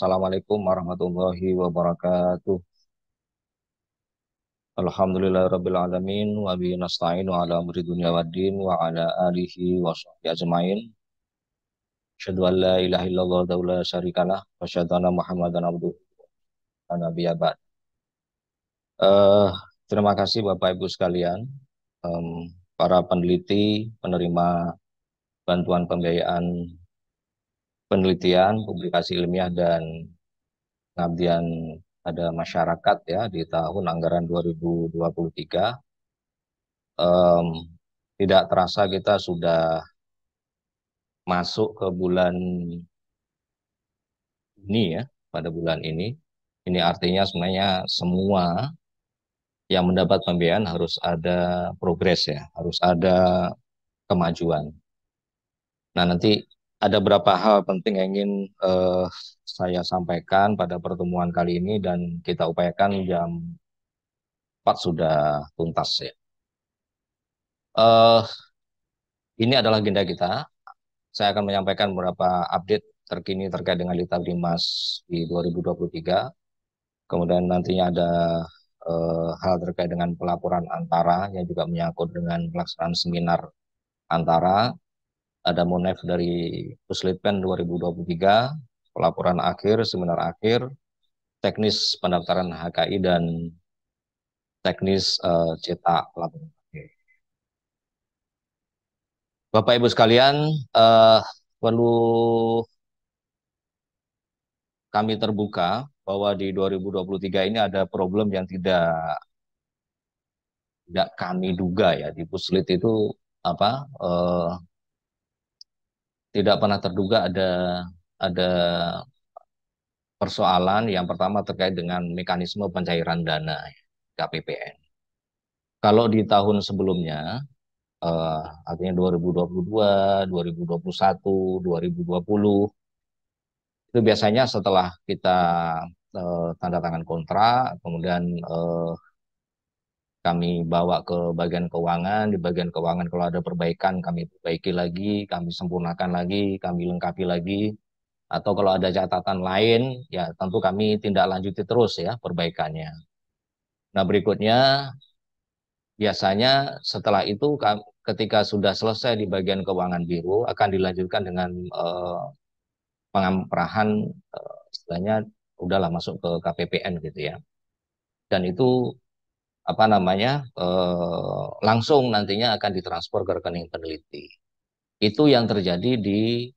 Assalamualaikum warahmatullahi wabarakatuh. Alhamdulillah rabbil alamin wa bi nasta'inu ala umuri dunya waddin wa ala alihi wa sahbihi ajmain. Asyhadu an la ilaha illallah wa la lah wa asyhadu anna Muhammadan abduhu wa nabiyya ba'd. Uh, terima kasih Bapak Ibu sekalian, um, para peneliti penerima bantuan pembiayaan penelitian, publikasi ilmiah dan pengabdian pada masyarakat ya di tahun anggaran 2023 um, tidak terasa kita sudah masuk ke bulan ini ya pada bulan ini ini artinya sebenarnya semua yang mendapat pembiayaan harus ada progres ya harus ada kemajuan nah nanti ada beberapa hal penting yang ingin uh, saya sampaikan pada pertemuan kali ini dan kita upayakan jam 4 sudah tuntas ya. Uh, ini adalah agenda kita. Saya akan menyampaikan beberapa update terkini terkait dengan Dimas di 2023. Kemudian nantinya ada uh, hal terkait dengan pelaporan antara yang juga menyangkut dengan pelaksanaan seminar antara ada Monef dari Puslitpen 2023, pelaporan akhir, seminar akhir, teknis pendaftaran HKI dan teknis uh, cetak laporan. Bapak Ibu sekalian, uh, perlu kami terbuka bahwa di 2023 ini ada problem yang tidak tidak kami duga ya di Puslit itu apa uh, tidak pernah terduga ada ada persoalan yang pertama terkait dengan mekanisme pencairan dana KPPN. Kalau di tahun sebelumnya uh, artinya 2022, 2021, 2020 itu biasanya setelah kita uh, tanda tangan kontrak kemudian uh, kami bawa ke bagian keuangan, di bagian keuangan kalau ada perbaikan kami perbaiki lagi, kami sempurnakan lagi, kami lengkapi lagi, atau kalau ada catatan lain, ya tentu kami tindak lanjuti terus ya perbaikannya. Nah berikutnya, biasanya setelah itu ketika sudah selesai di bagian keuangan biru, akan dilanjutkan dengan eh, pengamprahan, eh, istilahnya udahlah masuk ke KPPN gitu ya. Dan itu apa namanya eh, langsung nantinya akan ditransfer ke rekening peneliti. Itu yang terjadi di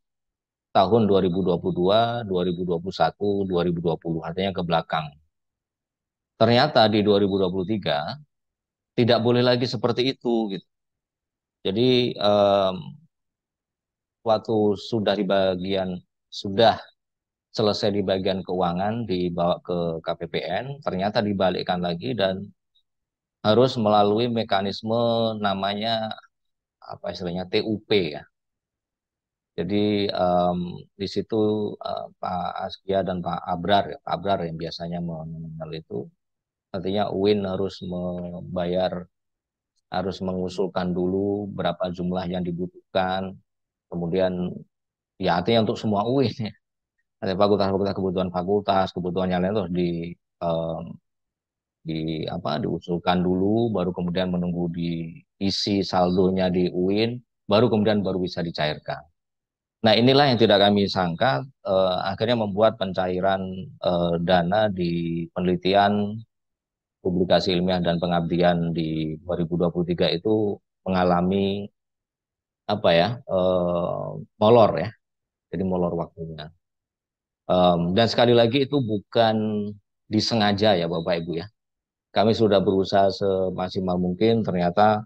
tahun 2022, 2021, 2020 artinya ke belakang. Ternyata di 2023 tidak boleh lagi seperti itu gitu. Jadi eh, waktu sudah di bagian sudah selesai di bagian keuangan dibawa ke KPPN, ternyata dibalikkan lagi dan harus melalui mekanisme namanya apa istilahnya TUP ya. Jadi um, di situ uh, Pak Askia dan Pak Abrar, ya, Pak Abrar yang biasanya mengenal itu, artinya UIN harus membayar, harus mengusulkan dulu berapa jumlah yang dibutuhkan, kemudian ya artinya untuk semua UIN ya. Ada fakultas-fakultas kebutuhan fakultas, kebutuhan yang lain terus di um, di apa diusulkan dulu baru kemudian menunggu diisi saldonya di UIN baru kemudian baru bisa dicairkan. Nah inilah yang tidak kami sangka eh, akhirnya membuat pencairan eh, dana di penelitian publikasi ilmiah dan pengabdian di 2023 itu mengalami apa ya eh, molor ya jadi molor waktunya. Um, dan sekali lagi itu bukan disengaja ya Bapak Ibu ya kami sudah berusaha semaksimal mungkin ternyata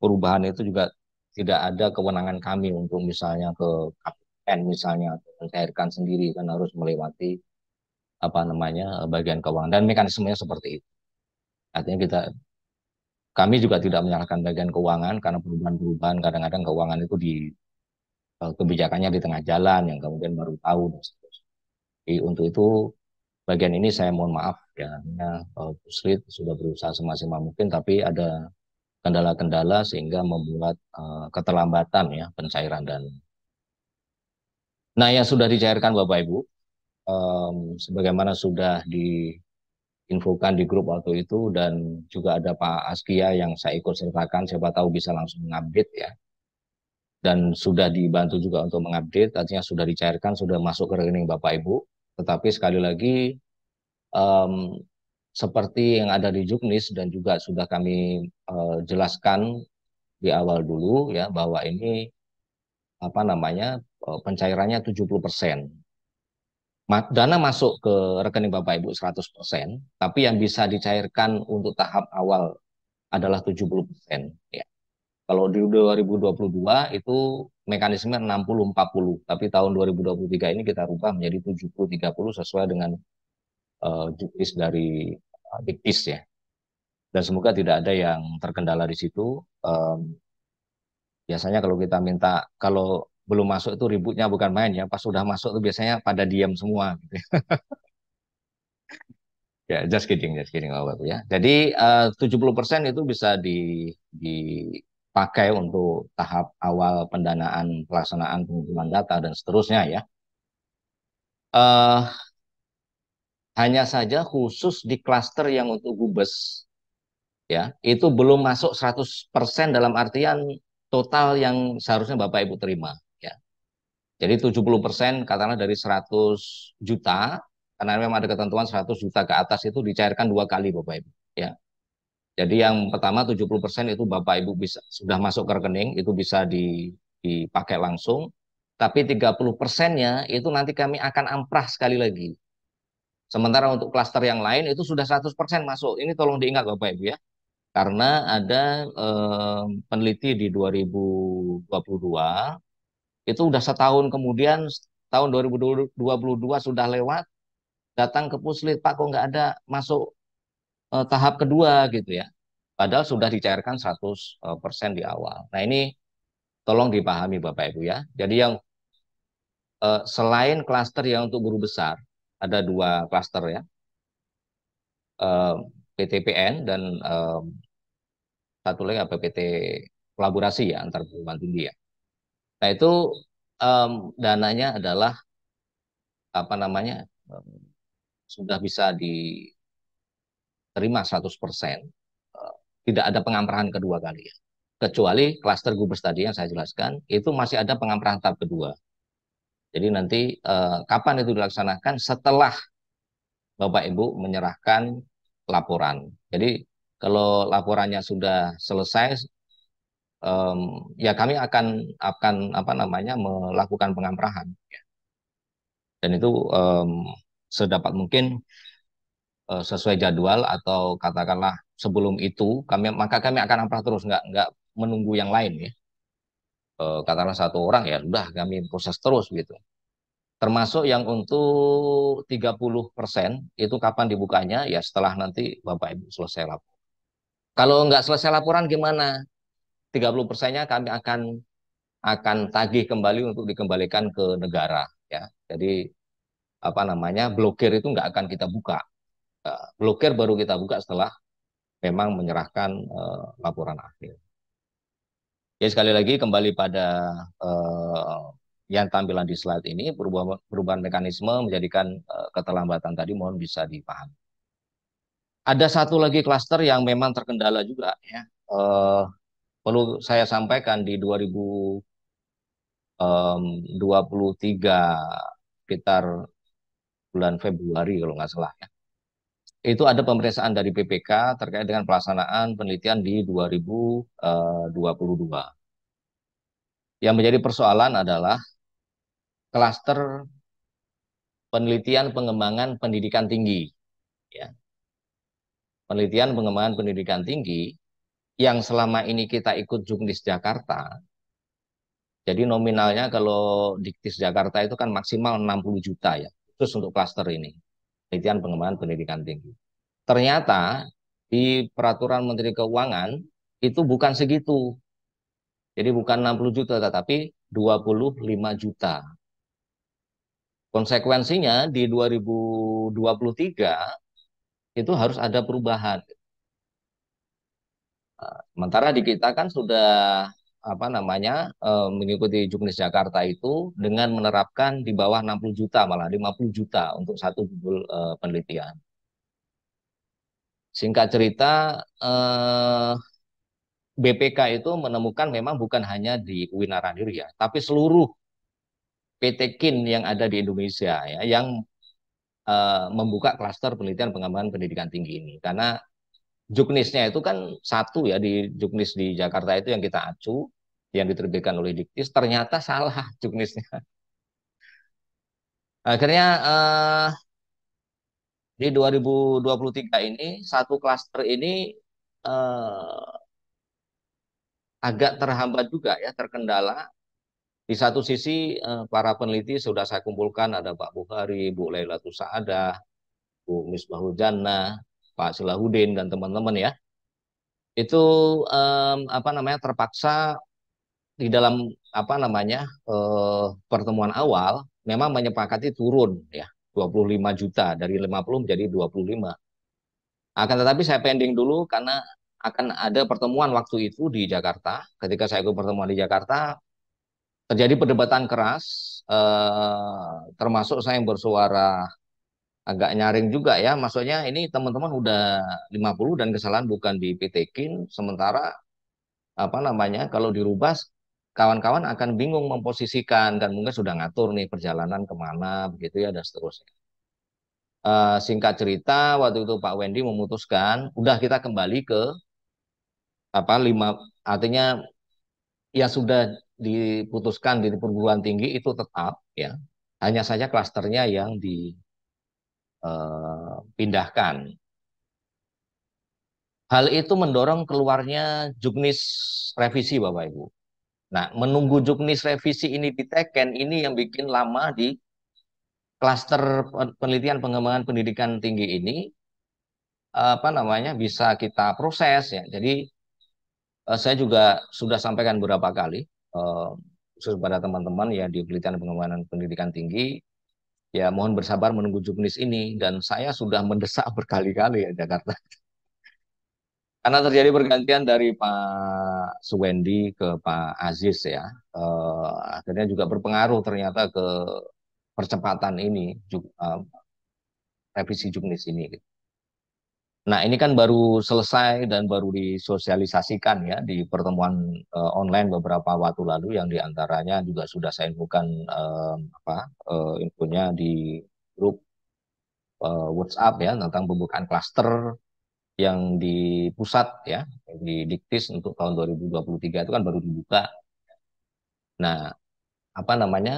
perubahan itu juga tidak ada kewenangan kami untuk misalnya ke KPN misalnya mencairkan sendiri kan harus melewati apa namanya bagian keuangan dan mekanismenya seperti itu artinya kita kami juga tidak menyalahkan bagian keuangan karena perubahan-perubahan kadang-kadang keuangan itu di eh, kebijakannya di tengah jalan yang kemudian baru tahu dan seterusnya. Jadi untuk itu bagian ini saya mohon maaf ya karena puslit sudah berusaha semaksimal mungkin tapi ada kendala-kendala sehingga membuat uh, keterlambatan ya pencairan dan nah yang sudah dicairkan Bapak Ibu um, sebagaimana sudah diinfokan di grup waktu itu dan juga ada Pak Askia yang saya ikut sertakan siapa tahu bisa langsung mengupdate ya dan sudah dibantu juga untuk mengupdate artinya sudah dicairkan sudah masuk ke rekening Bapak Ibu tetapi sekali lagi um, seperti yang ada di Juknis dan juga sudah kami uh, jelaskan di awal dulu ya bahwa ini apa namanya eh, pencairannya 70%. Dana masuk ke rekening Bapak Ibu 100%, tapi yang bisa dicairkan untuk tahap awal adalah 70%. Ya. Kalau di 2022 itu mekanisme 60-40, tapi tahun 2023 ini kita rubah menjadi 70-30 sesuai dengan uh, eh, juknis dari uh, eh, diktis ya. Dan semoga tidak ada yang terkendala di situ. Um, biasanya kalau kita minta, kalau belum masuk itu ributnya bukan main ya, pas sudah masuk itu biasanya pada diam semua. Gitu. Ya, yeah, just kidding, just kidding, ya. Jadi eh, uh, 70% itu bisa di, di pakai untuk tahap awal pendanaan pelaksanaan pengumpulan data dan seterusnya ya. Uh, hanya saja khusus di klaster yang untuk Gubes ya, itu belum masuk 100% dalam artian total yang seharusnya Bapak Ibu terima ya. Jadi 70% katakanlah dari 100 juta karena memang ada ketentuan 100 juta ke atas itu dicairkan dua kali Bapak Ibu ya. Jadi yang pertama 70% itu Bapak Ibu bisa sudah masuk ke rekening, itu bisa dipakai langsung. Tapi 30 persennya itu nanti kami akan amprah sekali lagi. Sementara untuk klaster yang lain itu sudah 100% masuk. Ini tolong diingat Bapak Ibu ya. Karena ada eh, peneliti di 2022 itu udah setahun kemudian tahun 2022 sudah lewat datang ke puslit Pak kok nggak ada masuk e, tahap kedua gitu ya. Padahal sudah dicairkan 100% eh, di awal. Nah ini tolong dipahami Bapak Ibu ya. Jadi yang e, selain klaster yang untuk guru besar, ada dua klaster ya. E, PTPN dan e, satu lagi apa PT kolaborasi ya antar perguruan tinggi ya. Nah itu um, dananya adalah apa namanya sudah bisa di terima 100%, eh, tidak ada pengamperahan kedua kali ya. Kecuali klaster gubes tadi yang saya jelaskan, itu masih ada pengamperahan tahap kedua. Jadi nanti eh, kapan itu dilaksanakan setelah Bapak Ibu menyerahkan laporan. Jadi kalau laporannya sudah selesai, um, ya kami akan akan apa namanya melakukan pengamperahan. Dan itu um, sedapat mungkin Eh, sesuai jadwal atau katakanlah sebelum itu kami maka kami akan upload terus nggak nggak menunggu yang lain ya e, katakanlah satu orang ya sudah kami proses terus gitu termasuk yang untuk 30% itu kapan dibukanya ya setelah nanti Bapak Ibu selesai lapor. Kalau nggak selesai laporan gimana? 30 persennya kami akan akan tagih kembali untuk dikembalikan ke negara ya. Jadi apa namanya blokir itu nggak akan kita buka blokir baru kita buka setelah memang menyerahkan uh, laporan akhir. Ya sekali lagi kembali pada uh, yang tampilan di slide ini perubahan, perubahan mekanisme menjadikan uh, keterlambatan tadi mohon bisa dipahami. Ada satu lagi klaster yang memang terkendala juga ya. Uh, perlu saya sampaikan di 2023 sekitar bulan Februari kalau nggak salah ya itu ada pemeriksaan dari PPK terkait dengan pelaksanaan penelitian di 2022. Eh, yang menjadi persoalan adalah klaster penelitian pengembangan pendidikan tinggi. Ya. Penelitian pengembangan pendidikan tinggi yang selama ini kita ikut Juknis Jakarta, jadi nominalnya kalau Diktis Jakarta itu kan maksimal 60 juta ya, khusus untuk klaster ini penelitian pengembangan pendidikan tinggi. Ternyata di peraturan Menteri Keuangan itu bukan segitu. Jadi bukan 60 juta tetapi 25 juta. Konsekuensinya di 2023 itu harus ada perubahan. Nah, sementara di kita kan sudah apa namanya eh, mengikuti Juknis Jakarta itu dengan menerapkan di bawah 60 juta malah 50 juta untuk satu judul eh, penelitian. Singkat cerita eh, BPK itu menemukan memang bukan hanya di UIN ya, tapi seluruh PT KIN yang ada di Indonesia ya yang membuka klaster penelitian pengembangan pendidikan tinggi ini karena juknisnya itu kan satu ya di juknis di Jakarta itu yang kita acu yang diterbitkan oleh Diktis ternyata salah juknisnya. Akhirnya eh, di 2023 ini satu klaster ini eh, agak terhambat juga ya terkendala di satu sisi eh, para peneliti sudah saya kumpulkan ada Pak Bukhari, Bu Laila Tusaada, Bu Misbahul Jannah, Pak Silahudin dan teman-teman ya. Itu eh, apa namanya terpaksa di dalam apa namanya eh, pertemuan awal memang menyepakati turun ya 25 juta dari 50 menjadi 25. Akan tetapi saya pending dulu karena akan ada pertemuan waktu itu di Jakarta. Ketika saya ikut pertemuan di Jakarta terjadi perdebatan keras eh, termasuk saya yang bersuara agak nyaring juga ya. Maksudnya ini teman-teman udah 50 dan kesalahan bukan di PT KIN sementara apa namanya kalau dirubah kawan-kawan akan bingung memposisikan dan mungkin sudah ngatur nih perjalanan kemana begitu ya dan seterusnya. E, singkat cerita waktu itu Pak Wendy memutuskan udah kita kembali ke apa lima artinya ya sudah diputuskan di perguruan tinggi itu tetap ya hanya saja klasternya yang dipindahkan. Eh, Hal itu mendorong keluarnya juknis revisi Bapak Ibu. Nah, menunggu juknis revisi ini diteken ini yang bikin lama di klaster penelitian pengembangan pendidikan tinggi ini apa namanya bisa kita proses ya. Jadi eh, saya juga sudah sampaikan beberapa kali khusus eh, kepada teman-teman ya di penelitian pengembangan pendidikan tinggi ya mohon bersabar menunggu juknis ini dan saya sudah mendesak berkali-kali ya Jakarta karena terjadi pergantian dari Pak Suwendi ke Pak Aziz ya, eh, akhirnya juga berpengaruh ternyata ke percepatan ini juga, eh, revisi juknis ini. Nah, ini kan baru selesai dan baru disosialisasikan ya di pertemuan eh, online beberapa waktu lalu yang diantaranya juga sudah saya infokan eh, apa uh, infonya di grup WhatsApp ya tentang pembukaan klaster yang di pusat ya di Diktis untuk tahun 2023 itu kan baru dibuka. Nah, apa namanya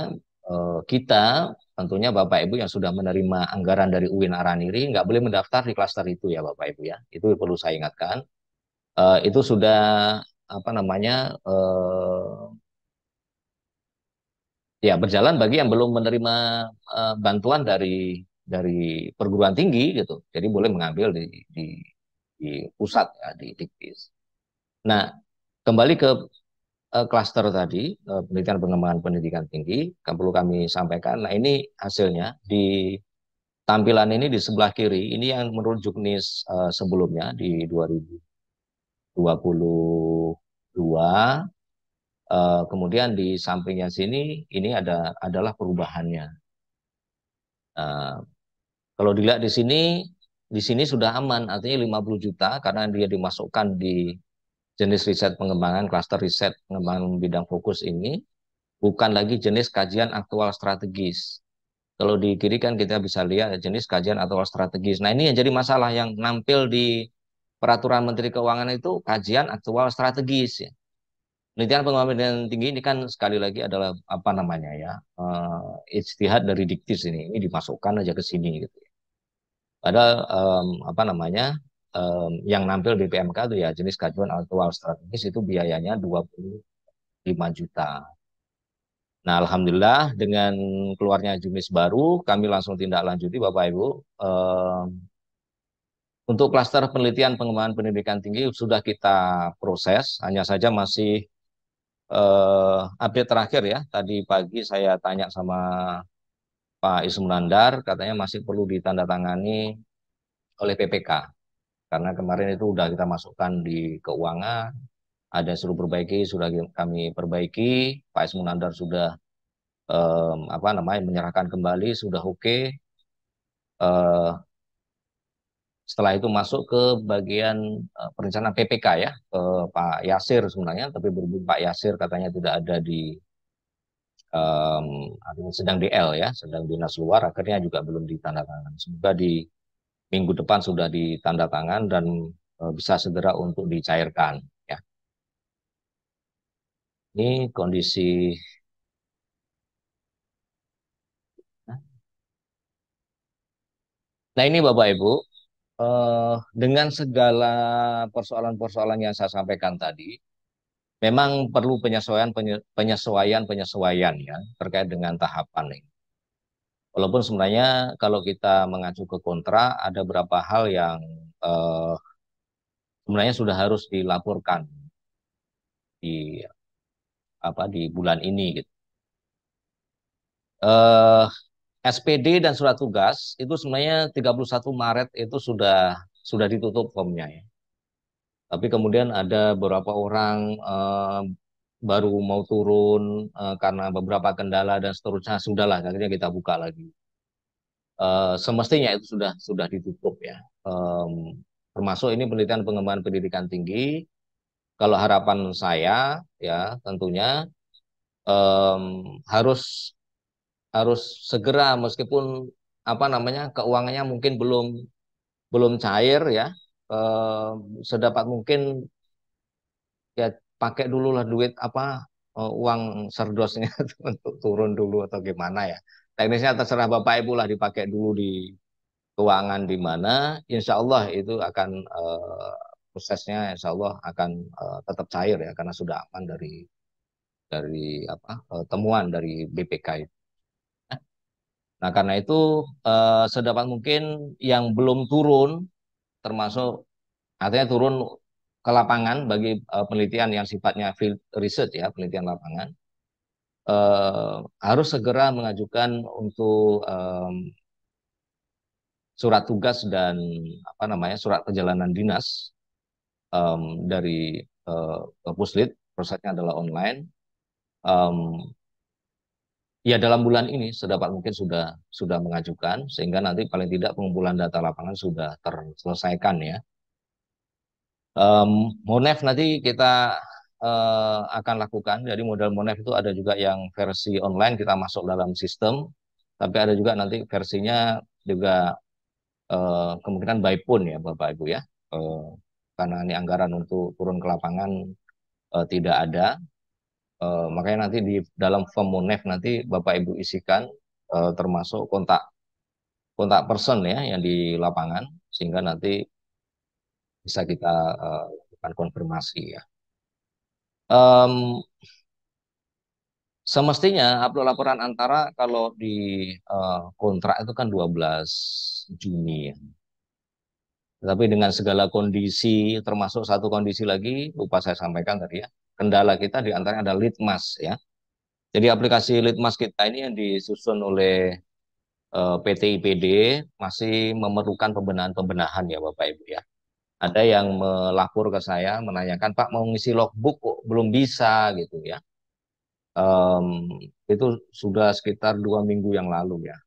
eh, kita tentunya Bapak Ibu yang sudah menerima anggaran dari UIN Araniri nggak boleh mendaftar di klaster itu ya Bapak Ibu ya. Itu perlu saya ingatkan. Eh, itu sudah apa namanya eh, ya berjalan bagi yang belum menerima bantuan dari dari perguruan tinggi gitu. Jadi boleh mengambil di, di di pusat ya di Dikbis. Nah, kembali ke eh, klaster tadi uh, penelitian pengembangan pendidikan tinggi, kan perlu kami sampaikan. Nah, ini hasilnya di tampilan ini di sebelah kiri, ini yang menurut Juknis uh, sebelumnya di 2022 Uh, kemudian di sampingnya sini ini ada adalah perubahannya. Uh, kalau dilihat di sini di sini sudah aman, artinya 50 juta karena dia dimasukkan di jenis riset pengembangan, klaster riset pengembangan bidang fokus ini, bukan lagi jenis kajian aktual strategis. Kalau di kiri kan kita bisa lihat jenis kajian aktual strategis. Nah ini yang jadi masalah yang nampil di peraturan Menteri Keuangan itu kajian aktual strategis. Ya. Penelitian pengembangan tinggi ini kan sekali lagi adalah apa namanya ya, eh, istihad dari diktis ini. Ini dimasukkan aja ke sini gitu ya. Padahal um, apa namanya um, yang nampil di PMK itu ya jenis kajuan aktual strategis itu biayanya 25 juta. Nah, alhamdulillah dengan keluarnya jenis baru kami langsung tindak lanjuti Bapak Ibu um, untuk klaster penelitian pengembangan pendidikan tinggi sudah kita proses, hanya saja masih uh, update terakhir ya. Tadi pagi saya tanya sama Pak Ismunandar katanya masih perlu ditandatangani oleh PPK karena kemarin itu sudah kita masukkan di keuangan ada yang suruh perbaiki sudah kami perbaiki Pak Ismunandar sudah um, apa namanya menyerahkan kembali sudah oke okay. uh, eh, setelah itu masuk ke bagian uh, perencanaan PPK ya ke Pak Yasir sebenarnya tapi berhubung Pak Yasir katanya tidak ada di um, sedang DL ya, sedang dinas luar, akhirnya juga belum ditandatangan. Semoga di minggu depan sudah ditandatangan dan uh, bisa segera untuk dicairkan. Ya. Ini kondisi Nah ini Bapak Ibu, uh, dengan segala persoalan-persoalan yang saya sampaikan tadi, memang perlu penyesuaian penyesuaian penyesuaian ya terkait dengan tahapan ini. Walaupun sebenarnya kalau kita mengacu ke kontra ada beberapa hal yang eh, sebenarnya sudah harus dilaporkan di apa di bulan ini gitu. Eh, SPD dan surat tugas itu sebenarnya 31 Maret itu sudah sudah ditutup formnya ya. Tapi kemudian ada beberapa orang uh, baru mau turun uh, karena beberapa kendala dan seterusnya sudahlah akhirnya kita buka lagi. Uh, semestinya itu sudah sudah ditutup ya. Um, termasuk ini penelitian pengembangan pendidikan tinggi. Kalau harapan saya ya tentunya um, harus harus segera meskipun apa namanya keuangannya mungkin belum belum cair ya sedapat mungkin ya pakai dulu lah duit apa uh, uang serdosnya untuk turun dulu atau gimana ya. Teknisnya terserah Bapak Ibu lah dipakai dulu di keuangan di mana, insya Allah itu akan uh, prosesnya insya Allah akan uh, tetap cair ya karena sudah aman dari dari apa uh, temuan dari BPK itu. Nah, karena itu uh, sedapat mungkin yang belum turun termasuk artinya turun ke lapangan bagi uh, penelitian yang sifatnya field research ya penelitian lapangan uh, harus segera mengajukan untuk um, surat tugas dan apa namanya surat perjalanan dinas um, dari uh, puslit prosesnya adalah online um, ya dalam bulan ini sedapat mungkin sudah sudah mengajukan sehingga nanti paling tidak pengumpulan data lapangan sudah terselesaikan ya. Um, Monef nanti kita uh, akan lakukan. Jadi modal Monef itu ada juga yang versi online kita masuk dalam sistem, tapi ada juga nanti versinya juga uh, kemungkinan by pun ya Bapak Ibu ya. Uh, karena ini anggaran untuk turun ke lapangan uh, tidak ada, Uh, makanya nanti di dalam form Monef nanti Bapak Ibu isikan uh, termasuk kontak kontak person ya yang di lapangan sehingga nanti bisa kita uh, konfirmasi ya. Um, semestinya upload laporan antara kalau di uh, kontrak itu kan 12 Juni ya. Tapi dengan segala kondisi termasuk satu kondisi lagi lupa saya sampaikan tadi ya kendala kita di antara ada Litmas ya. Jadi aplikasi Litmas kita ini yang disusun oleh uh, eh, PT IPD masih memerlukan pembenahan-pembenahan ya Bapak Ibu ya. Ada yang melapor ke saya menanyakan Pak mau ngisi logbook kok belum bisa gitu ya. Um, itu sudah sekitar dua minggu yang lalu ya.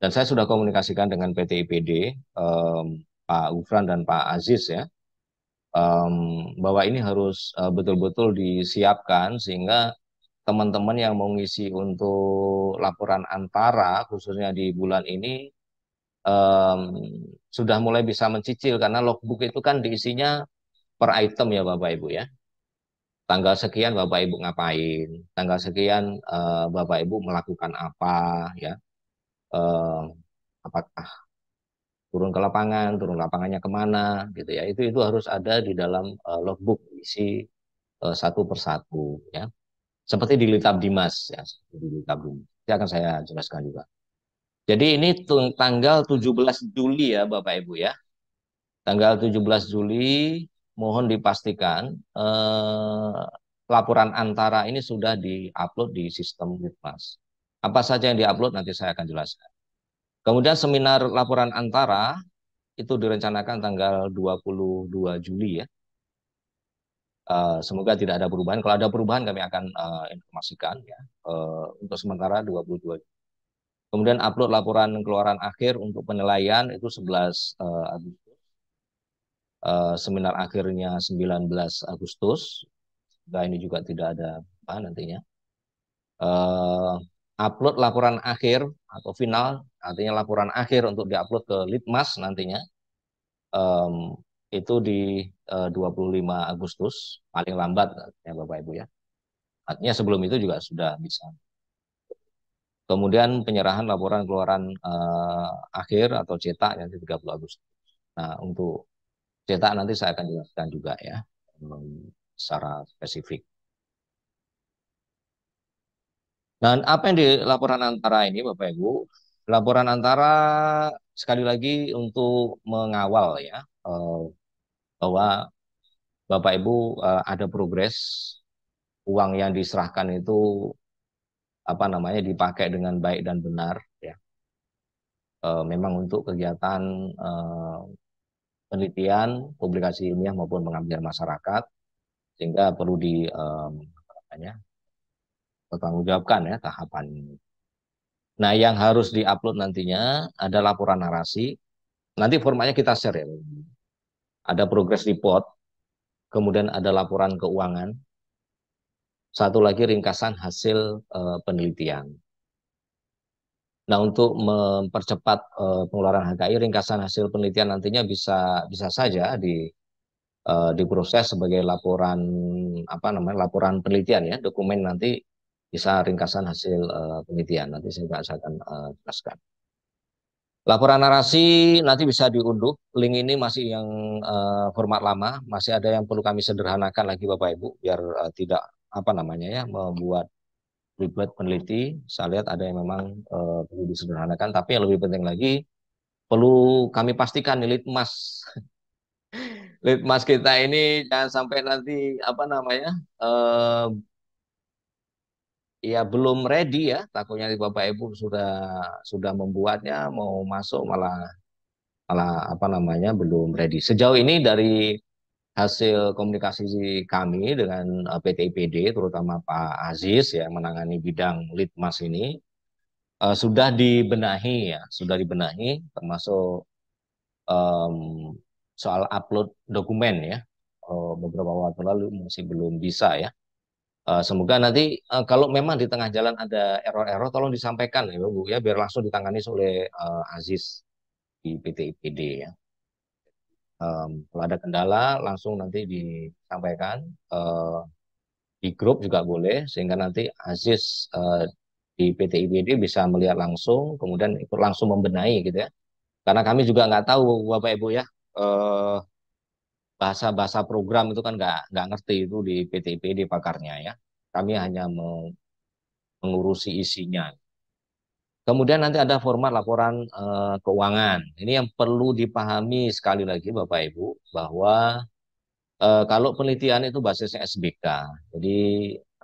Dan saya sudah komunikasikan dengan PT IPD, um, Pak Ufran dan Pak Aziz ya, um, bahwa ini harus eh, betul-betul uh, disiapkan sehingga teman-teman yang mau ngisi untuk laporan antara khususnya di bulan ini um, sudah mulai bisa mencicil karena logbook itu kan diisinya per item ya Bapak Ibu ya tanggal sekian Bapak Ibu ngapain, tanggal sekian uh, Bapak Ibu melakukan apa, ya, uh, apakah turun ke lapangan, turun lapangannya kemana, gitu ya. Itu itu harus ada di dalam uh, logbook isi uh, satu persatu, ya. Seperti di Litab Dimas, ya. di Litab Dimas. Ini akan saya jelaskan juga. Jadi ini tanggal 17 Juli ya Bapak Ibu ya. Tanggal 17 Juli mohon dipastikan eh, laporan antara ini sudah diupload di sistem Litmas. Apa saja yang diupload nanti saya akan jelaskan. Kemudian seminar laporan antara itu direncanakan tanggal 22 Juli ya. Uh, semoga tidak ada perubahan. Kalau ada perubahan kami akan uh, informasikan ya. Uh, untuk sementara 22. Kemudian upload laporan keluaran akhir untuk penilaian itu 11 uh, Agustus. Uh, seminar akhirnya 19 Agustus. Nah, ini juga tidak ada apa nantinya. Uh, upload laporan akhir atau final, artinya laporan akhir untuk diupload ke Litmas nantinya, um, itu di e, uh, 25 Agustus, paling lambat ya Bapak Ibu ya. Artinya sebelum itu juga sudah bisa. Kemudian penyerahan laporan keluaran uh, akhir atau cetak nanti 30 Agustus. Nah, untuk cetak nanti saya akan jelaskan juga ya secara spesifik. Dan apa yang di laporan antara ini Bapak Ibu, laporan antara sekali lagi untuk mengawal ya eh, bahwa Bapak Ibu eh, ada progres uang yang diserahkan itu apa namanya dipakai dengan baik dan benar ya. Eh, memang untuk kegiatan penelitian, publikasi ilmiah maupun pengabdian masyarakat sehingga perlu di apa namanya jawabkan ya tahapan ini. Nah, yang harus diupload nantinya ada laporan narasi. Nanti formatnya kita share ya. Ada progress report, kemudian ada laporan keuangan. Satu lagi ringkasan hasil uh, penelitian. Nah, untuk mempercepat uh, pengeluaran HKI, ringkasan hasil penelitian nantinya bisa bisa saja di uh, diproses sebagai laporan apa namanya? laporan penelitian ya, dokumen nanti bisa ringkasan hasil uh, penelitian. Nanti saya, akan uh, jelaskan. Laporan narasi nanti bisa diunduh. Link ini masih yang uh, format lama, masih ada yang perlu kami sederhanakan lagi Bapak Ibu biar uh, tidak apa namanya ya membuat ribet peneliti. Saya lihat ada yang memang uh, perlu disederhanakan, tapi yang lebih penting lagi perlu kami pastikan nih litmas litmas kita ini jangan sampai nanti apa namanya uh, ya belum ready ya takutnya bapak ibu sudah sudah membuatnya mau masuk malah malah apa namanya belum ready sejauh ini dari hasil komunikasi kami dengan eh, PT IPD terutama Pak Aziz yang menangani bidang litmas ini uh, sudah dibenahi ya sudah dibenahi termasuk um, soal upload dokumen ya uh, beberapa waktu lalu masih belum bisa ya Eh, semoga nanti uh, kalau memang di tengah jalan ada error-error, tolong disampaikan ya Bu ya, biar langsung ditangani oleh uh, Aziz di PT IPD ya. Um, kalau ada kendala langsung nanti disampaikan uh, di grup juga boleh sehingga nanti Aziz uh, di PT IPD bisa melihat langsung kemudian ikut langsung membenahi gitu ya karena kami juga nggak tahu bapak ibu ya uh, bahasa-bahasa program itu kan nggak nggak ngerti itu di PT di pakarnya ya. Kami hanya mengurusi isinya. Kemudian nanti ada format laporan eh, keuangan. Ini yang perlu dipahami sekali lagi Bapak Ibu bahwa eh, kalau penelitian itu basisnya SBK. Jadi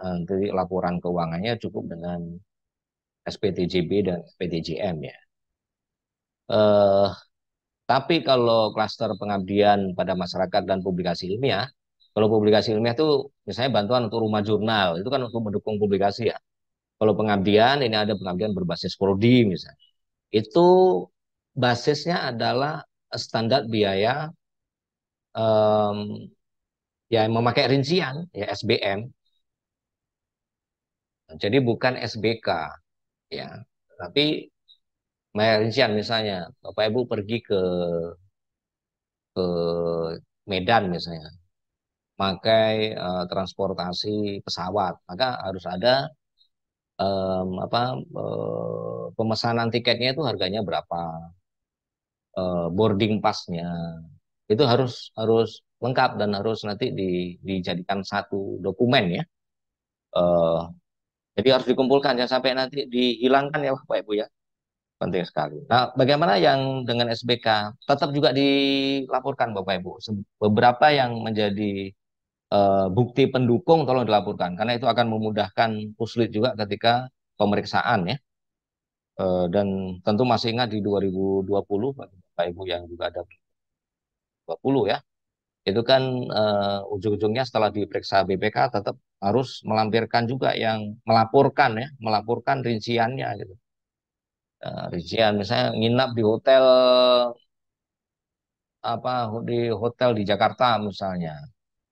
eh, nanti laporan keuangannya cukup dengan SPTJB dan SPTJM ya. Uh, tapi kalau kluster pengabdian pada masyarakat dan publikasi ilmiah, kalau publikasi ilmiah itu misalnya bantuan untuk rumah jurnal, itu kan untuk mendukung publikasi ya. Kalau pengabdian, ini ada pengabdian berbasis prodi misalnya. Itu basisnya adalah standar biaya um, ya memakai rincian ya SBM jadi bukan SBK ya tapi bayar rincian misalnya Bapak Ibu pergi ke ke Medan misalnya pakai uh, transportasi pesawat maka harus ada um, apa uh, pemesanan tiketnya itu harganya berapa uh, boarding passnya itu harus harus lengkap dan harus nanti di, dijadikan satu dokumen ya uh, jadi harus dikumpulkan ya sampai nanti dihilangkan ya Bapak Ibu ya penting sekali. Nah, bagaimana yang dengan SBK? Tetap juga dilaporkan Bapak Ibu. Beberapa yang menjadi uh, bukti pendukung tolong dilaporkan karena itu akan memudahkan puslit juga ketika pemeriksaan ya. Uh, dan tentu masih ingat di 2020 Bapak Ibu yang juga ada 20 ya. Itu kan uh, ujung-ujungnya setelah diperiksa BPK tetap harus melampirkan juga yang melaporkan ya, melaporkan rinciannya gitu Eh, rincian misalnya nginap di hotel apa di hotel di Jakarta misalnya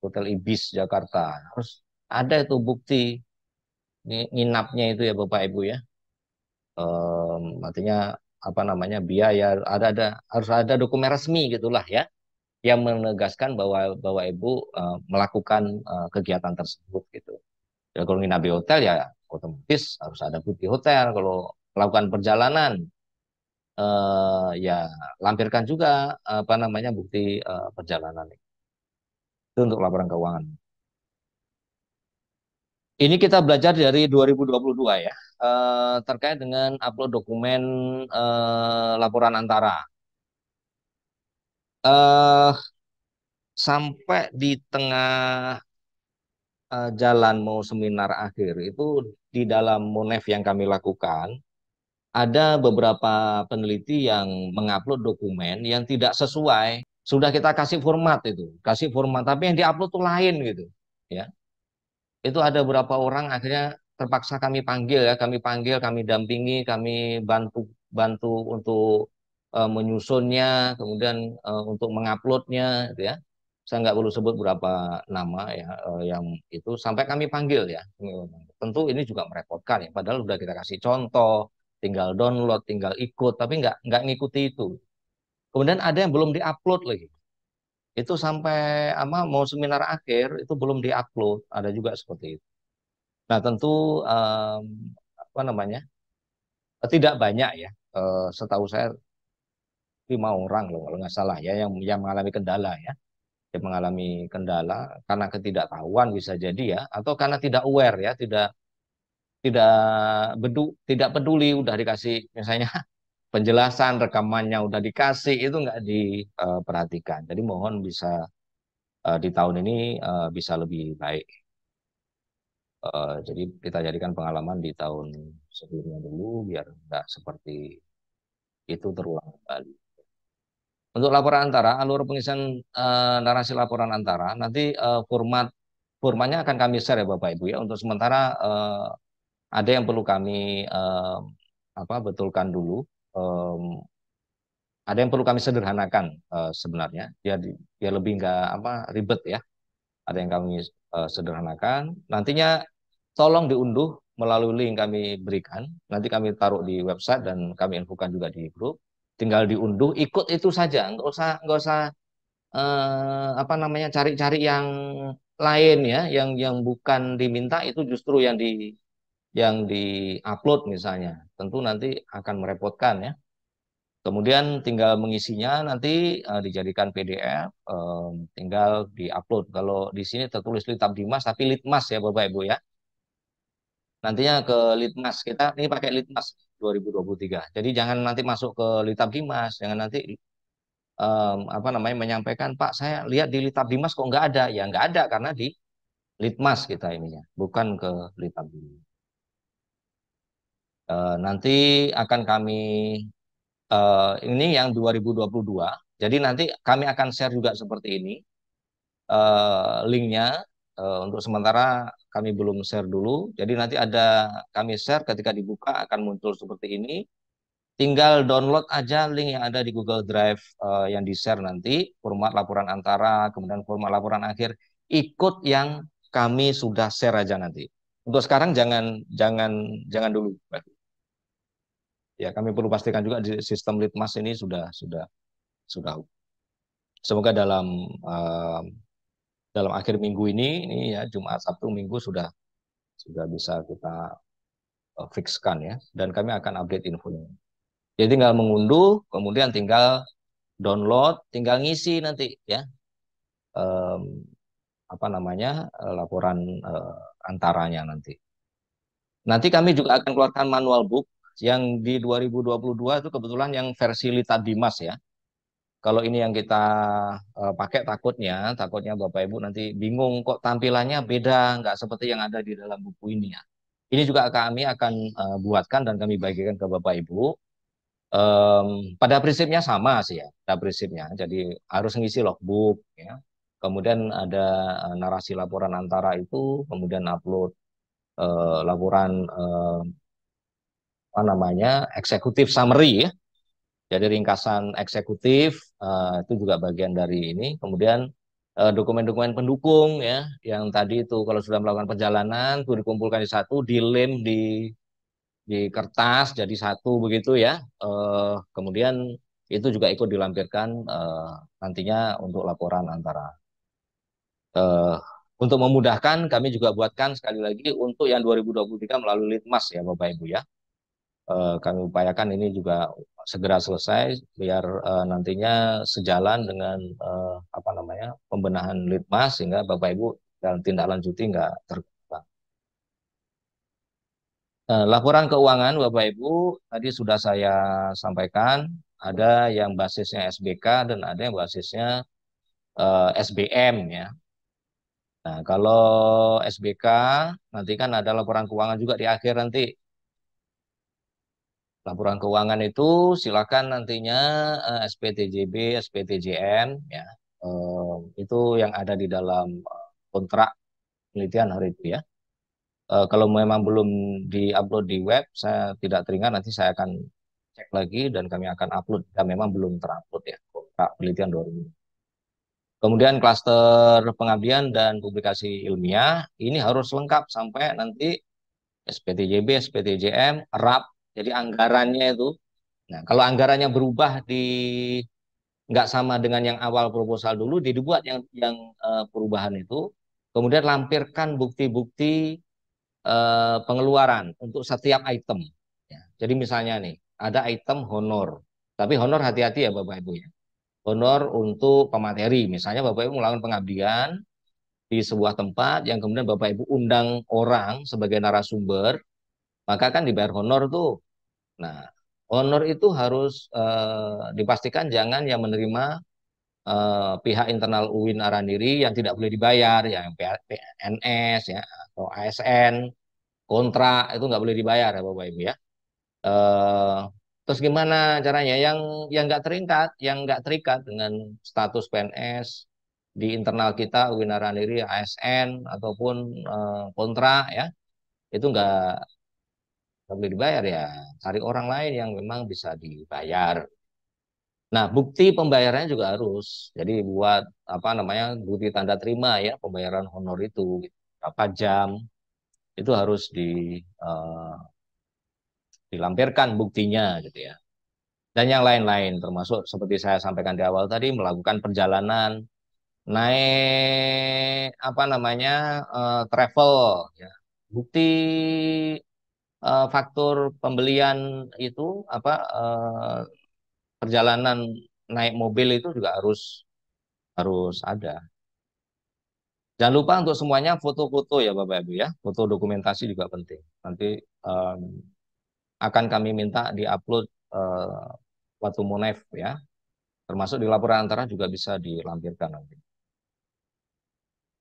hotel Ibis Jakarta harus ada itu bukti nginapnya itu ya Bapak Ibu ya um, artinya apa namanya biaya ada ada harus ada dokumen resmi gitulah ya yang menegaskan bahwa bahwa ibu uh, melakukan uh, kegiatan tersebut gitu. Ya, kalau nginap di hotel ya otomatis harus ada bukti hotel. Kalau melakukan perjalanan eh, ya lampirkan juga apa namanya bukti eh, perjalanan itu untuk laporan keuangan. Ini kita belajar dari 2022 ya eh, terkait dengan upload dokumen eh, laporan antara. Eh, sampai di tengah eh, jalan mau seminar akhir itu di dalam monef yang kami lakukan ada beberapa peneliti yang mengupload dokumen yang tidak sesuai sudah kita kasih format itu kasih format tapi yang diupload tuh lain gitu ya itu ada beberapa orang akhirnya terpaksa kami panggil ya kami panggil kami dampingi kami bantu bantu untuk e, menyusunnya kemudian e, untuk menguploadnya gitu ya saya nggak perlu sebut berapa nama ya e, yang itu sampai kami panggil ya tentu ini juga merepotkan ya padahal sudah kita kasih contoh tinggal download, tinggal ikut, tapi nggak nggak ngikuti itu. Kemudian ada yang belum diupload lagi. Itu sampai ama mau seminar akhir itu belum diupload, ada juga seperti itu. Nah tentu um, apa namanya tidak banyak ya. Eh, setahu saya lima orang loh kalau nggak salah ya yang yang mengalami kendala ya yang mengalami kendala karena ketidaktahuan bisa jadi ya atau karena tidak aware ya tidak tidak bedu, tidak peduli udah dikasih misalnya penjelasan rekamannya udah dikasih itu nggak diperhatikan. Jadi mohon bisa eh, di tahun ini eh, bisa lebih baik. Eh, jadi kita jadikan pengalaman di tahun sebelumnya dulu biar nggak seperti itu terulang kembali. Untuk laporan antara, alur pengisian narasi laporan antara, nanti format formatnya akan kami share ya Bapak Ibu ya. Untuk sementara ada yang perlu kami um, apa betulkan dulu. Um, ada yang perlu kami sederhanakan uh, sebenarnya. ya lebih nggak apa ribet ya. Ada yang kami uh, sederhanakan. Nantinya tolong diunduh melalui link kami berikan. Nanti kami taruh di website dan kami infokan juga di grup. Tinggal diunduh, ikut itu saja. Nggak usah nggak usah eh, apa namanya cari-cari yang lain ya, yang yang bukan diminta itu justru yang di yang di-upload misalnya, tentu nanti akan merepotkan ya. Kemudian tinggal mengisinya nanti uh, dijadikan PDF, um, eh, tinggal di-upload. Kalau di sini tertulis litab dimas tapi Litmas ya Bapak Ibu ya. Nantinya ke Litmas kita ini pakai Litmas 2023. Jadi jangan nanti masuk ke litab dimas, jangan nanti um, apa namanya menyampaikan Pak saya lihat di litab dimas kok nggak ada, ya nggak ada karena di Litmas kita ini ya, bukan ke litab dimas. Uh, nanti akan kami uh, ini yang 2022. Jadi nanti kami akan share juga seperti ini uh, linknya. Uh, untuk sementara kami belum share dulu. Jadi nanti ada kami share ketika dibuka akan muncul seperti ini. Tinggal download aja link yang ada di Google Drive uh, yang di-share nanti, format laporan antara, kemudian format laporan akhir, ikut yang kami sudah share aja nanti. Untuk sekarang jangan jangan jangan dulu ya kami perlu pastikan juga di sistem litmas ini sudah sudah sudah semoga dalam uh, dalam akhir minggu ini ini ya Jumat Sabtu Minggu sudah sudah bisa kita uh, fixkan ya dan kami akan update infonya. Jadi ya, tinggal mengunduh kemudian tinggal download tinggal ngisi nanti ya um, apa namanya e, laporan uh, antaranya nanti. Nanti kami juga akan keluarkan manual book yang di 2022 itu kebetulan yang versi Lita Dimas ya. Kalau ini yang kita uh, pakai takutnya, takutnya Bapak Ibu nanti bingung kok tampilannya beda, nggak seperti yang ada di dalam buku ini ya. Ini juga kami akan uh, buatkan dan kami bagikan ke Bapak Ibu. Um, pada prinsipnya sama sih ya, pada prinsipnya. Jadi harus ngisi logbook ya. Kemudian ada eh, narasi laporan antara itu, kemudian upload uh, laporan uh, apa namanya eksekutif summary ya. Jadi ringkasan eksekutif uh, itu juga bagian dari ini. Kemudian eh, dokumen-dokumen uh, pendukung ya yang tadi itu kalau sudah melakukan perjalanan itu dikumpulkan di satu, dilem di di kertas jadi satu begitu ya. Uh, kemudian itu juga ikut dilampirkan uh, nantinya untuk laporan antara uh, untuk memudahkan kami juga buatkan sekali lagi untuk yang 2023 melalui litmas ya Bapak Ibu ya. Eh, kami upayakan ini juga segera selesai biar uh, nantinya sejalan dengan uh, apa namanya pembenahan litmas sehingga bapak ibu dalam tindak lanjuti nggak terganggu. laporan keuangan bapak ibu tadi sudah saya sampaikan ada yang basisnya SBK dan ada yang basisnya uh, SBM ya. Nah kalau SBK nanti kan ada laporan keuangan juga di akhir nanti laporan keuangan itu silakan nantinya uh, eh, SPTJB, SPTJM ya Uh, itu yang ada di dalam eh, kontrak penelitian hari itu ya. Uh, kalau memang belum diupload di web, saya tidak teringat nanti saya akan cek lagi dan kami akan upload. Dan memang belum terupload ya kontrak penelitian 2000. Kemudian klaster pengabdian dan publikasi ilmiah ini harus lengkap sampai nanti SPTJB, SPTJM, RAP jadi anggarannya itu, nah kalau anggarannya berubah di nggak sama dengan yang awal proposal dulu, dibuat yang yang uh, perubahan itu, kemudian lampirkan bukti-bukti uh, pengeluaran untuk setiap item. Ya, jadi misalnya nih, ada item honor, tapi honor hati-hati ya Bapak Ibu ya. Honor untuk pemateri, misalnya Bapak Ibu melakukan pengabdian di sebuah tempat yang kemudian Bapak Ibu undang orang sebagai narasumber, maka kan dibayar honor tuh Nah, honor itu harus eh, dipastikan jangan yang menerima eh, pihak internal UIN Araniri yang tidak boleh dibayar, ya, yang PNS ya atau ASN, kontrak itu nggak boleh dibayar ya Bapak Ibu ya. Eh, terus gimana caranya? Yang yang nggak terikat, yang nggak terikat dengan status PNS di internal kita UIN Araniri, ASN ataupun eh, kontrak ya itu nggak nggak boleh dibayar ya cari orang lain yang memang bisa dibayar nah bukti pembayarannya juga harus jadi buat apa namanya bukti tanda terima ya pembayaran honor itu berapa jam itu harus di uh, dilampirkan buktinya gitu ya dan yang lain-lain termasuk seperti saya sampaikan di awal tadi melakukan perjalanan naik apa namanya uh, travel ya bukti uh, faktor pembelian itu apa uh, perjalanan naik mobil itu juga harus harus ada. Jangan lupa untuk semuanya foto-foto ya Bapak Ibu ya, foto dokumentasi juga penting. Nanti um, akan kami minta diupload uh, eh, waktu Monef ya, termasuk di laporan antara juga bisa dilampirkan nanti.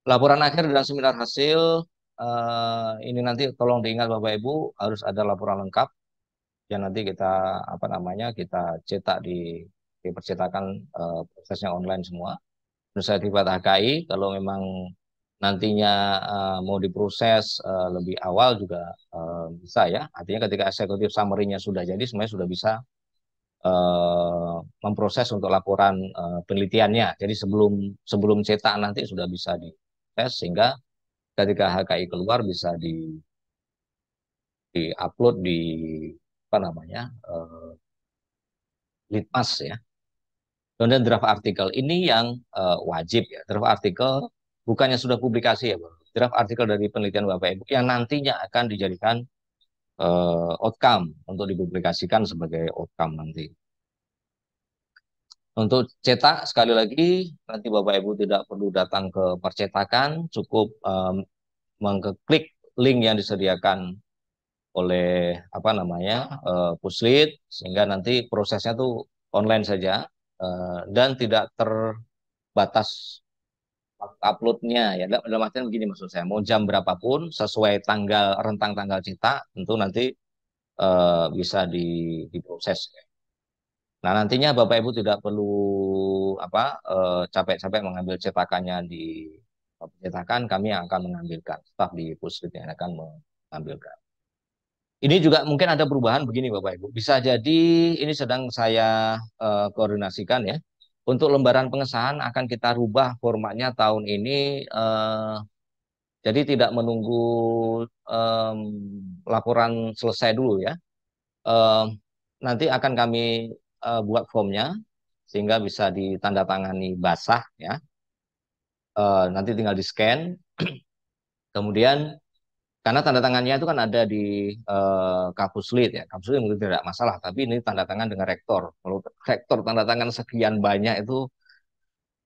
Laporan akhir dan seminar hasil Eh, ini nanti tolong diingat Bapak Ibu harus ada laporan lengkap yang nanti kita apa namanya kita cetak di dipercetakan uh, prosesnya online semua. tiba HKI kalau memang nantinya uh, mau diproses uh, lebih awal juga uh, bisa ya. Artinya ketika eksekutif summary-nya sudah jadi semuanya sudah bisa uh, memproses untuk laporan uh, penelitiannya. Jadi sebelum sebelum cetak nanti sudah bisa di tes sehingga ketika HKI keluar bisa di di upload di apa namanya uh, litmas ya. Kemudian draft artikel ini yang uh, wajib ya. Draft artikel bukannya sudah publikasi ya, Bro. Draft artikel dari penelitian Bapak Ibu yang nantinya akan dijadikan uh, outcome untuk dipublikasikan sebagai outcome nanti. Untuk cetak sekali lagi nanti Bapak Ibu tidak perlu datang ke percetakan, cukup um, mengklik link yang disediakan oleh apa namanya uh, puslit sehingga nanti prosesnya tuh online saja uh, dan tidak terbatas uploadnya ya dalam artian begini maksud saya mau jam berapapun sesuai tanggal rentang tanggal cetak tentu nanti uh, bisa di diproses ya. Nah, nantinya Bapak Ibu tidak perlu apa eh, capek-capek mengambil cetakannya di cetakan kami akan mengambilkan staf di Pusrit yang akan mengambilkan. Ini juga mungkin ada perubahan begini Bapak Ibu. Bisa jadi ini sedang saya uh, koordinasikan ya. Untuk lembaran pengesahan akan kita rubah formatnya tahun ini uh, jadi tidak menunggu um, laporan selesai dulu ya. Uh, nanti akan kami uh, buat formnya sehingga bisa ditandatangani basah ya. Uh, nanti tinggal di scan. Kemudian karena tanda tangannya itu kan ada di uh, eh, kampus lead ya kampus lead mungkin tidak masalah tapi ini tanda tangan dengan rektor kalau rektor tanda tangan sekian banyak itu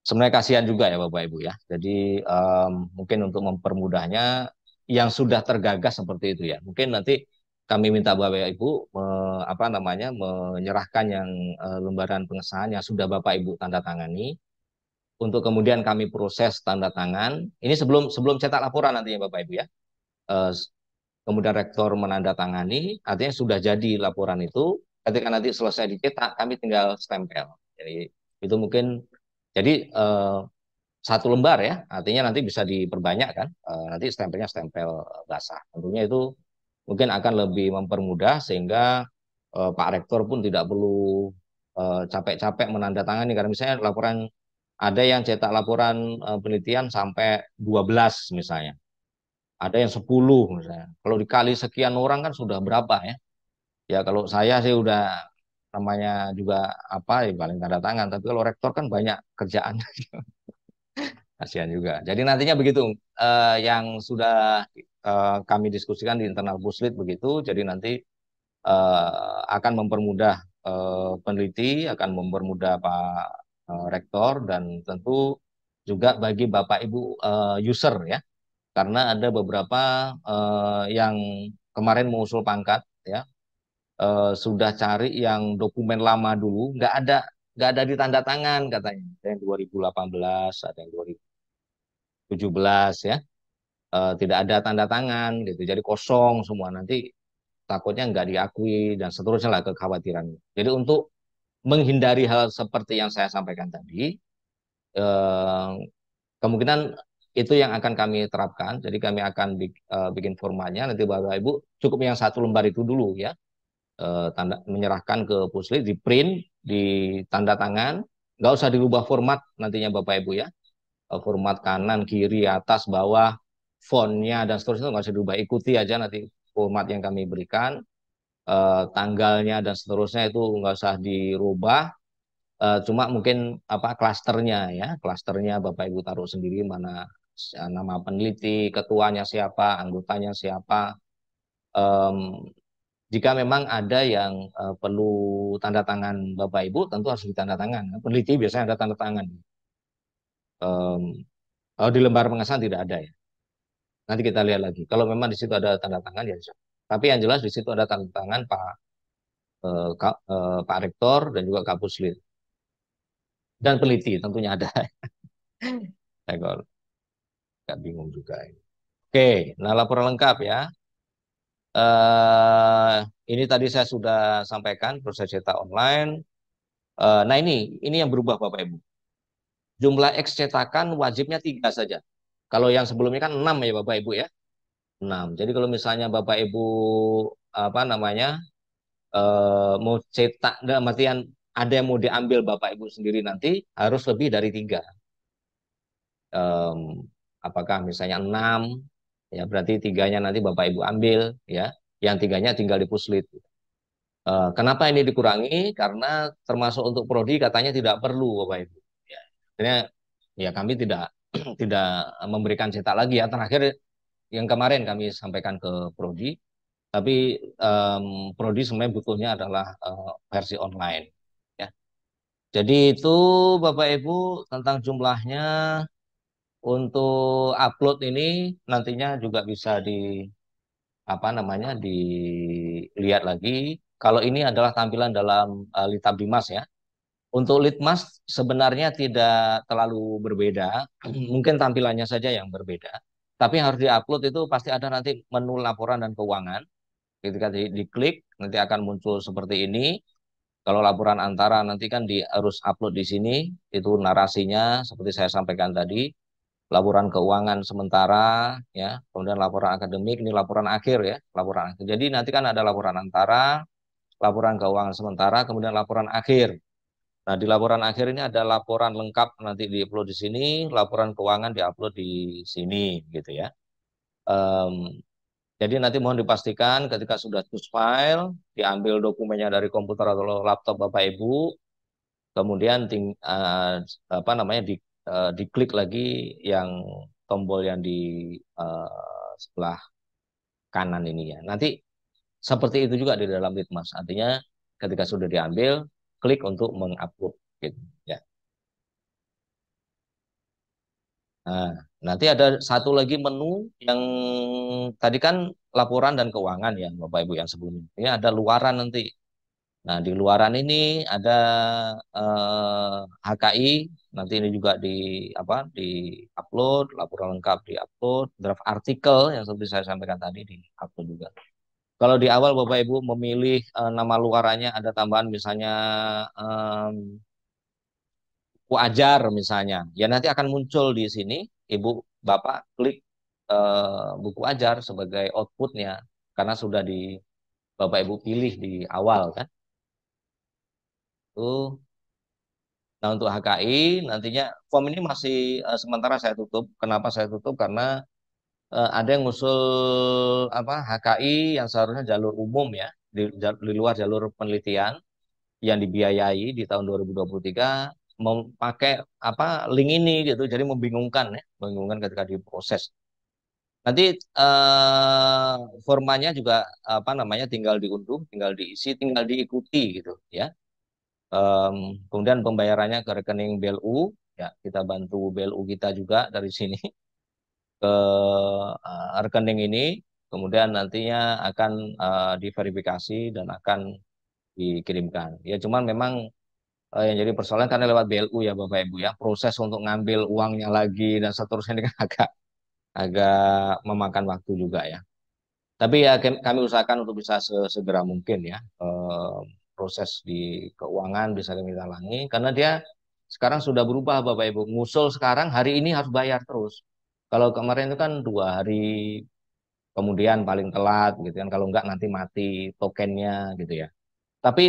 sebenarnya kasihan juga ya bapak ibu ya jadi um, mungkin untuk mempermudahnya yang sudah tergagas seperti itu ya mungkin nanti kami minta Bapak Ibu me, apa namanya menyerahkan yang e, lembaran pengesahan yang sudah Bapak Ibu tanda tangani untuk kemudian kami proses tanda tangan. Ini sebelum sebelum cetak laporan nantinya Bapak Ibu ya. E, kemudian rektor menandatangani, artinya sudah jadi laporan itu. Ketika nanti selesai dicetak, kami tinggal stempel. Jadi itu mungkin jadi e, satu lembar ya, artinya nanti bisa diperbanyak kan. E, nanti stempelnya stempel basah. Tentunya itu mungkin akan lebih mempermudah sehingga uh, Pak Rektor pun tidak perlu eh, capek-capek uh, menandatangani karena misalnya laporan ada yang cetak laporan uh, penelitian sampai 12 misalnya. Ada yang 10 misalnya. Kalau dikali sekian orang kan sudah berapa ya? Ya kalau saya sih udah namanya juga apa ya paling tanda tangan tapi kalau rektor kan banyak kerjaan kasihan juga jadi nantinya begitu eh, yang sudah Eh, kami diskusikan di internal Puslit begitu. Jadi nanti uh, akan mempermudah uh, peneliti, akan mempermudah Pak uh, Rektor dan tentu juga bagi Bapak Ibu uh, user ya. Karena ada beberapa uh, yang kemarin mengusul pangkat ya. Uh, sudah cari yang dokumen lama dulu, nggak ada nggak ada di tanda tangan katanya. Ada yang 2018, ada yang 2017 ya uh, tidak ada tanda tangan gitu jadi kosong semua nanti takutnya nggak diakui dan seterusnya lah kekhawatiran jadi untuk menghindari hal seperti yang saya sampaikan tadi eh, kemungkinan itu yang akan kami terapkan jadi kami akan bik, eh, bikin formalnya nanti bapak ibu cukup yang satu lembar itu dulu ya tanda menyerahkan ke pusli di print di tanda tangan nggak usah dirubah format nantinya bapak ibu ya format kanan kiri atas bawah fontnya dan seterusnya nggak usah diubah ikuti aja nanti format yang kami berikan eh, tanggalnya dan seterusnya itu nggak usah dirubah eh, cuma mungkin apa klasternya ya klasternya bapak ibu taruh sendiri mana eh, nama peneliti ketuanya siapa anggotanya siapa um, jika memang ada yang uh, perlu tanda tangan Bapak Ibu, tentu harus ditanda tangan. Peneliti biasanya ada tanda tangan. Um, kalau di lembar pengesahan tidak ada ya. Nanti kita lihat lagi. Kalau memang di situ ada tanda tangan ya. Tapi yang jelas di situ ada tanda tangan Pak eh, Ka, eh, Pak Rektor dan juga Kapuslit. Dan peliti tentunya ada. Tegor. Gak bingung juga ini. Oke, nah laporan lengkap ya. Uh, ini tadi saya sudah sampaikan proses cetak online. Uh, nah ini, ini yang berubah Bapak Ibu. Jumlah X cetakan wajibnya tiga saja. Kalau yang sebelumnya kan 6 ya Bapak Ibu ya. 6. Jadi kalau misalnya Bapak Ibu apa namanya eh, mau cetak enggak matian ada yang mau diambil Bapak Ibu sendiri nanti harus lebih dari tiga. Um, apakah misalnya 6 ya berarti tiganya nanti Bapak Ibu ambil ya. Yang tiganya tinggal puslit. Uh, kenapa ini dikurangi? Karena termasuk untuk prodi katanya tidak perlu Bapak Ibu. Ya, Artinya, ya kami tidak tidak memberikan cetak lagi ya terakhir yang kemarin kami sampaikan ke prodi tapi um, prodi sebenarnya butuhnya adalah uh, versi online ya jadi itu bapak ibu tentang jumlahnya untuk upload ini nantinya juga bisa di apa namanya dilihat lagi kalau ini adalah tampilan dalam uh, eh, Lita Bimas ya untuk litmas sebenarnya tidak terlalu berbeda, mungkin tampilannya saja yang berbeda. Tapi yang harus diupload itu pasti ada nanti menu laporan dan keuangan. Ketika di klik nanti akan muncul seperti ini. Kalau laporan antara nanti kan di harus upload di sini, itu narasinya seperti saya sampaikan tadi, laporan keuangan sementara, ya, kemudian laporan akademik, ini laporan akhir ya, laporan akhir. Jadi nanti kan ada laporan antara, laporan keuangan sementara, kemudian laporan akhir Nah, di laporan akhir ini ada laporan lengkap nanti di-upload di sini, laporan keuangan di-upload di sini, gitu ya. Um, jadi nanti mohon dipastikan ketika sudah push file, diambil dokumennya dari komputer atau laptop Bapak Ibu, kemudian ting, uh, apa namanya di, uh, diklik lagi yang tombol yang di uh, sebelah kanan ini ya. Nanti seperti itu juga di dalam litmas. Artinya ketika sudah diambil, klik untuk mengupload gitu ya. Nah, nanti ada satu lagi menu yang tadi kan laporan dan keuangan ya Bapak Ibu yang sebelumnya. Ini ada luaran nanti. Nah, di luaran ini ada eh, HKI, nanti ini juga di apa? di-upload, laporan lengkap di-upload, draft artikel yang seperti saya sampaikan tadi di-upload juga. Kalau di awal Bapak Ibu memilih uh, nama luarannya ada tambahan misalnya um, ajar misalnya, ya nanti akan muncul di sini Ibu Bapak klik uh, buku ajar sebagai outputnya karena sudah di Bapak Ibu pilih di awal kan. Tuh. Nah untuk HKI nantinya form ini masih uh, sementara saya tutup. Kenapa saya tutup? Karena uh, ada yang ngusul apa HKI yang seharusnya jalur umum ya di, di luar jalur penelitian yang dibiayai di tahun 2023 memakai apa link ini gitu jadi membingungkan ya membingungkan ketika diproses nanti eh, formanya juga apa namanya tinggal diunduh tinggal diisi tinggal diikuti gitu ya um, kemudian pembayarannya ke rekening BLU ya kita bantu BLU kita juga dari sini ke uh, rekening ini, kemudian nantinya akan uh, diverifikasi dan akan dikirimkan. Ya cuman memang uh, yang jadi persoalan karena lewat BLU ya Bapak Ibu ya, proses untuk ngambil uangnya lagi dan seterusnya ini kan agak agak memakan waktu juga ya. Tapi ya kami usahakan untuk bisa segera mungkin ya proses di keuangan bisa kami talangi karena dia sekarang sudah berubah Bapak Ibu. Ngusul sekarang hari ini harus bayar terus. Kalau kemarin itu kan dua hari kemudian paling telat gitu kan. Kalau enggak nanti mati tokennya gitu ya. Tapi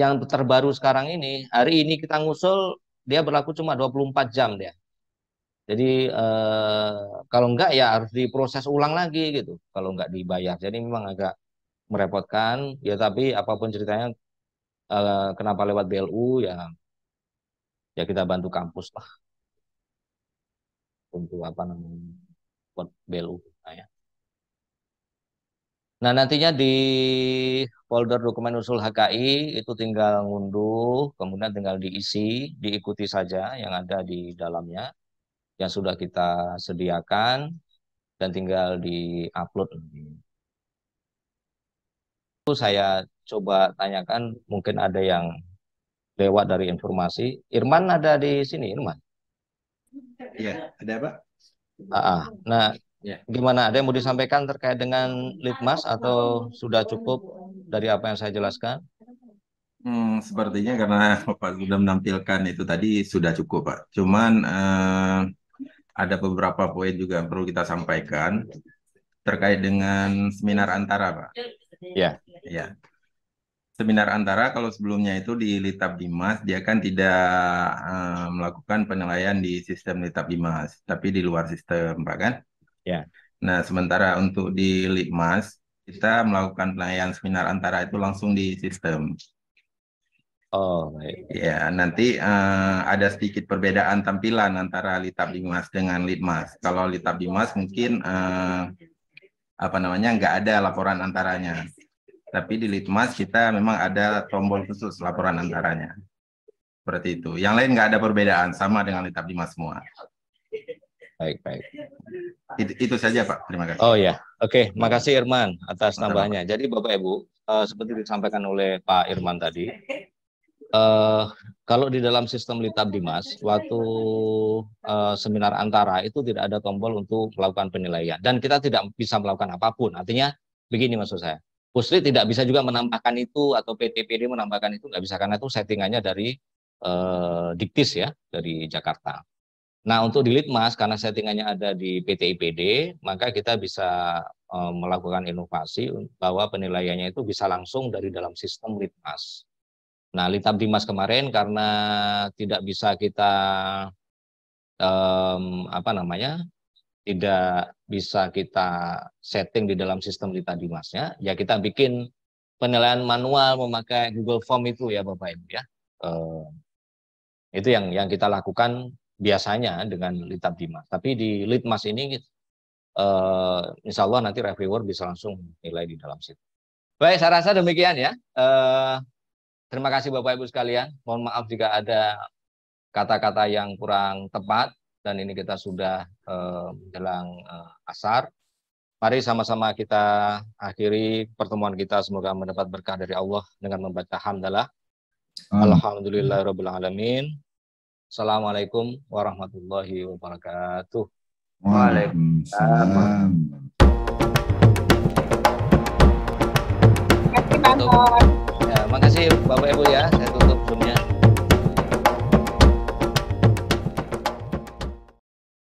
yang terbaru sekarang ini, hari ini kita ngusul dia berlaku cuma 24 jam dia. Jadi eh, kalau enggak ya harus diproses ulang lagi gitu. Kalau enggak dibayar. Jadi memang agak merepotkan ya tapi apapun ceritanya eh, kenapa lewat BLU ya ya kita bantu kampus lah untuk apa namanya buat BLU nah, ya. Nah nantinya di folder dokumen usul HKI itu tinggal ngunduh, kemudian tinggal diisi, diikuti saja yang ada di dalamnya yang sudah kita sediakan dan tinggal diupload. Itu saya coba tanyakan mungkin ada yang lewat dari informasi. Irman ada di sini, Irman. Iya, ada apa? Ah, ah. nah, ya. gimana? Ada yang mau disampaikan terkait dengan litmas atau sudah cukup dari apa yang saya jelaskan? Hmm, sepertinya karena Bapak sudah menampilkan itu tadi sudah cukup, Pak. Cuman eh, ada beberapa poin juga yang perlu kita sampaikan terkait dengan seminar antara, Pak. Ya. Ya seminar antara kalau sebelumnya itu di Litab Dimas dia kan tidak uh, melakukan penilaian di sistem Litab Dimas tapi di luar sistem Pak kan? Ya. Nah, sementara untuk di Litmas kita melakukan penilaian seminar antara itu langsung di sistem. Oh, baik. Ya, nanti uh, ada sedikit perbedaan tampilan antara Litab Dimas dengan Litmas. Kalau Litab Dimas mungkin uh, apa namanya nggak ada laporan antaranya. Tapi di Litmas kita memang ada tombol khusus laporan antaranya. Seperti itu. Yang lain nggak ada perbedaan, sama dengan Litab Dimas semua. Baik, baik. Itu, itu saja Pak, terima kasih. Oh ya, oke. Okay. Makasih Irman atas tambahannya. Jadi Bapak Ibu, uh, seperti disampaikan oleh Pak Irman tadi, uh, kalau di dalam sistem Litab Dimas, waktu uh, seminar antara itu tidak ada tombol untuk melakukan penilaian. Dan kita tidak bisa melakukan apapun. Artinya begini maksud saya. Pusri tidak bisa juga menambahkan itu atau PTPD menambahkan itu nggak bisa karena itu settingannya dari eh, Diktis ya dari Jakarta. Nah untuk di Litmas karena settingannya ada di PTIPD maka kita bisa eh, melakukan inovasi bahwa penilaiannya itu bisa langsung dari dalam sistem Litmas. Nah Litab Dimas kemarin karena tidak bisa kita eh, apa namanya tidak bisa kita setting di dalam sistem Lita Dimasnya, ya kita bikin penilaian manual memakai Google Form itu ya Bapak Ibu ya. e, itu yang yang kita lakukan biasanya dengan Litab Dimas. Tapi di Litmas ini e, insya Allah nanti reviewer bisa langsung nilai di dalam situ. Baik, saya rasa demikian ya. e, terima kasih Bapak Ibu sekalian. Mohon maaf jika ada kata-kata yang kurang tepat dan ini kita sudah eh, menjelang eh, asar. Mari sama-sama kita akhiri pertemuan kita semoga mendapat berkah dari Allah dengan membaca hamdalah. Alhamdulillahirrahmanirrahim. Assalamualaikum warahmatullahi wabarakatuh. Waalaikumsalam. Terima kasih ya, Bapak Ibu ya. Saya